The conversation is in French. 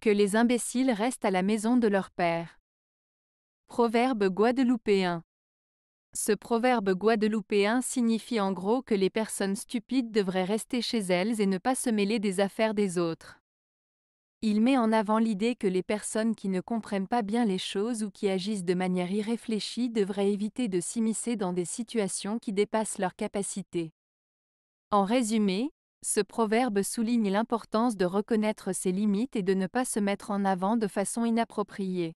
que les imbéciles restent à la maison de leur père. Proverbe guadeloupéen. Ce proverbe guadeloupéen signifie en gros que les personnes stupides devraient rester chez elles et ne pas se mêler des affaires des autres. Il met en avant l'idée que les personnes qui ne comprennent pas bien les choses ou qui agissent de manière irréfléchie devraient éviter de s'immiscer dans des situations qui dépassent leurs capacités. En résumé, ce proverbe souligne l'importance de reconnaître ses limites et de ne pas se mettre en avant de façon inappropriée.